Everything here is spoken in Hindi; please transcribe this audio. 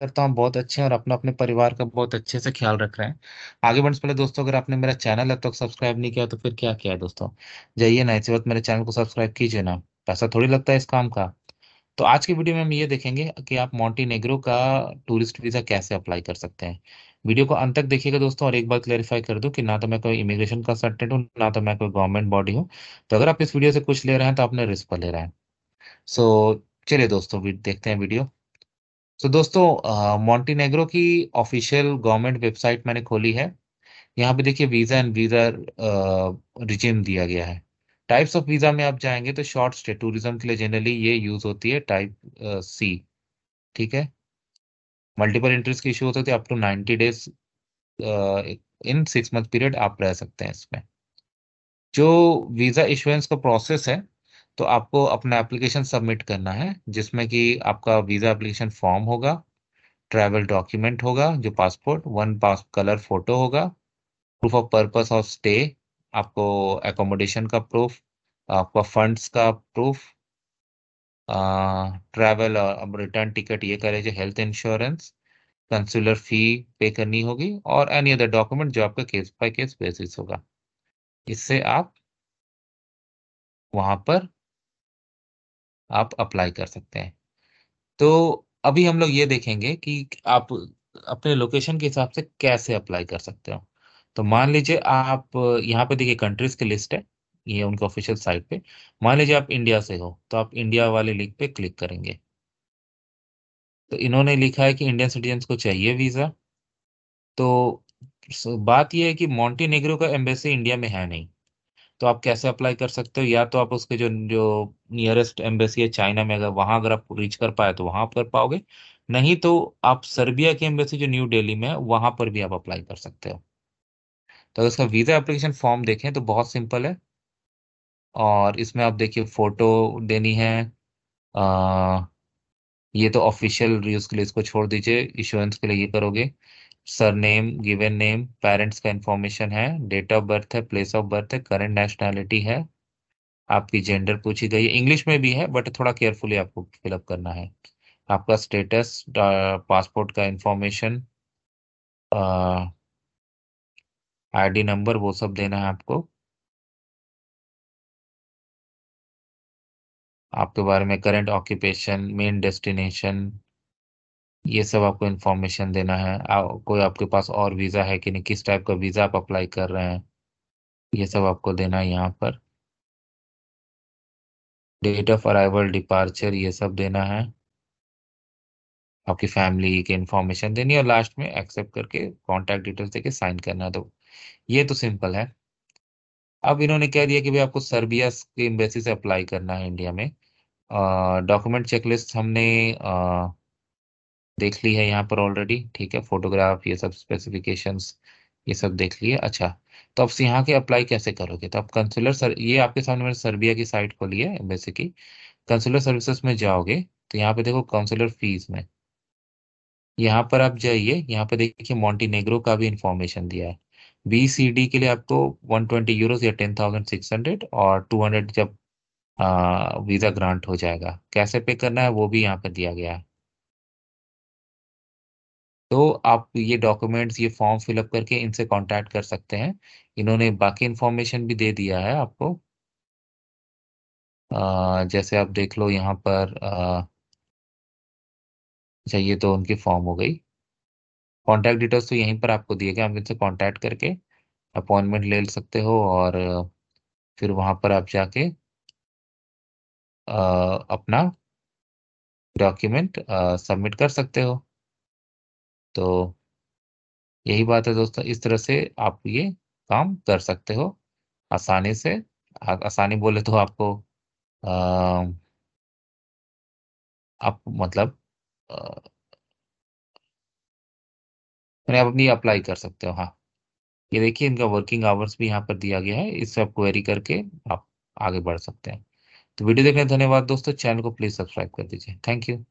करता हूँ बहुत अच्छे हैं और अपना अपने परिवार का बहुत अच्छे से ख्याल रख रहे हैं आगे बढ़ने से पहले दोस्तों अगर आपने मेरा चैनल अब तक तो सब्सक्राइब नहीं किया तो फिर क्या किया है दोस्तों जाइए ना इसी वक्त मेरे चैनल को सब्सक्राइब कीजिए ना पैसा थोड़ी लगता है इस काम का तो आज की वीडियो में हम ये देखेंगे कि आप मॉन्टीनेग्रो का टूरिस्ट वीज़ा कैसे अप्लाई कर सकते हैं वीडियो को अंत तक देखिएगा दोस्तों और एक बार क्लेरिफाई कर दूं कि ना तो मैं कोई इमिग्रेशन कंसल्टेंट हूँ ना तो मैं कोई गवर्नमेंट बॉडी हूँ तो अगर आप इस वीडियो से कुछ ले रहे हैं तो आपने रिस्क पर ले रहे हैं सो so, चलिए दोस्तों देखते हैं वीडियो तो दोस्तों मॉन्टीनेग्रो की ऑफिशियल गवर्नमेंट वेबसाइट मैंने खोली है यहाँ पे देखिए वीज़ा एंड वीज़ा रिजिम दिया गया है टाइप्स ऑफ वीज़ा में आप जाएंगे तो शॉर्ट स्टे टूरिज्म के लिए जनरली ये यूज़ होती है टाइप सी ठीक है मल्टीपल इंटरेस्ट की इश्यू होते थे up to ninety days in six month period आप रह सकते हैं इसमें जो वीज़ा इशुएंस का प्रोसेस है तो आपको अपना एप्लीकेशन सबमिट करना है जिसमें कि आपका वीज़ा एप्लीकेशन फॉर्म होगा ट्रैवल डॉक्यूमेंट होगा जो passport one pass colour photo होगा proof of purpose of stay आपको एकोमोडेशन का प्रूफ आपका फंड्स का प्रूफ ट्रैवल रिटर्न टिकट ये करें जो हेल्थ इंश्योरेंस कंसुलर फी पे करनी होगी और एनी अदर डॉक्यूमेंट जो आपका केस बाय केस बेसिस होगा इससे आप वहां पर आप अप्लाई कर सकते हैं तो अभी हम लोग ये देखेंगे कि आप अपने लोकेशन के हिसाब से कैसे अप्लाई कर सकते हो तो मान लीजिए आप यहाँ पे देखिए कंट्रीज की लिस्ट है ये उनके ऑफिशियल साइट पे मान लीजिए आप इंडिया से हो तो आप इंडिया वाले लिंक पे क्लिक करेंगे तो इन्होंने लिखा है कि इंडियन सिटीजन को चाहिए वीज़ा तो बात यह है कि मॉन्टीनेग्रो का एम्बेसी इंडिया में है नहीं तो आप कैसे अप्लाई कर सकते हो या तो आप उसके जो जो नियरेस्ट एम्बेसी है चाइना में अगर वहां अगर आप रीच कर पाए तो वहां कर पाओगे नहीं तो आप सर्बिया की एम्बेसी जो न्यू दिल्ली में है वहां पर भी आप अप्लाई कर सकते हो तो अगर उसका वीजा एप्लीकेशन फॉर्म देखें तो बहुत सिंपल है और इसमें आप देखिए फोटो देनी है आ, ये तो ऑफिशियल रिव्यूज के लिए इसको छोड़ दीजिए इंश्योरेंस के लिए ये करोगे सरनेम गिवन नेम पेरेंट्स का इन्फॉर्मेशन है डेट ऑफ बर्थ है प्लेस ऑफ बर्थ है करंट नेशनैलिटी है आपकी जेंडर पूछी गई है इंग्लिश में भी है बट थोड़ा केयरफुली आपको फिलअप करना है आपका स्टेटस पासपोर्ट का इंफॉर्मेशन आईडी नंबर वो सब देना है आपको आपके बारे में करंट ऑक्यूपेशन मेन डेस्टिनेशन ये सब आपको इन्फॉर्मेशन देना है आ, कोई आपके पास और वीज़ा है कि नहीं किस टाइप का वीज़ा आप अप्लाई कर रहे हैं ये सब आपको देना है यहाँ पर डेट ऑफ अराइवल डिपार्चर ये सब देना है आपकी फैमिली की इन्फॉर्मेशन देनी है और लास्ट में एक्सेप्ट करके कॉन्टैक्ट डिटेल्स देके साइन करना है तो ये तो सिंपल है अब इन्होंने कह दिया कि भाई आपको सर्बिया के एम्बेसी से अप्लाई करना है इंडिया में डॉक्यूमेंट चेकलिस्ट हमने आ, देख ली है यहाँ पर ऑलरेडी ठीक है फोटोग्राफ ये सब स्पेसिफिकेशंस ये सब देख लिए अच्छा तो अब यहाँ के अप्लाई कैसे करोगे तो आप कंसुलर सर ये आपके सामने मैंने सर्बिया की साइट खोली है बेसिकली कंसुलर सर्विसेज में जाओगे तो यहाँ पे देखो कंसुलर फीस में यहाँ पर आप जाइए यहाँ पे देखिए मॉन्टीनेग्रो का भी इंफॉर्मेशन दिया है बी सी डी के लिए आपको वन ट्वेंटी थाउजेंड या हंड्रेड और हंड्रेड जब आ, वीज़ा ग्रांट हो जाएगा कैसे पे करना है वो भी यहाँ पर दिया गया है तो आप ये डॉक्यूमेंट्स, ये फॉर्म फिलअप करके इनसे कॉन्टैक्ट कर सकते हैं। इन्होंने बाकी इन्फॉर्मेशन भी दे दिया है आपको। आ, जैसे आप देख लो यहाँ पर अच्छा चाहिए तो उनकी फॉर्म हो गई कांटेक्ट डिटेल्स तो यहीं पर आपको दिए गए आप इनसे कांटेक्ट करके अपॉइंटमेंट ले सकते हो और फिर वहाँ पर आप जाके आ, अपना डॉक्यूमेंट सबमिट कर सकते हो तो यही बात है दोस्तों इस तरह से आप ये काम कर सकते हो आसानी से आसानी बोले तो आपको आ, आप मतलब आ, आप अपनी अप्लाई कर सकते हो हाँ ये देखिए इनका वर्किंग आवर्स भी यहाँ पर दिया गया है इससे आप क्वेरी करके आप आगे बढ़ सकते हैं तो वीडियो देखने धन्यवाद दोस्तों चैनल को प्लीज सब्सक्राइब कर दीजिए थैंक यू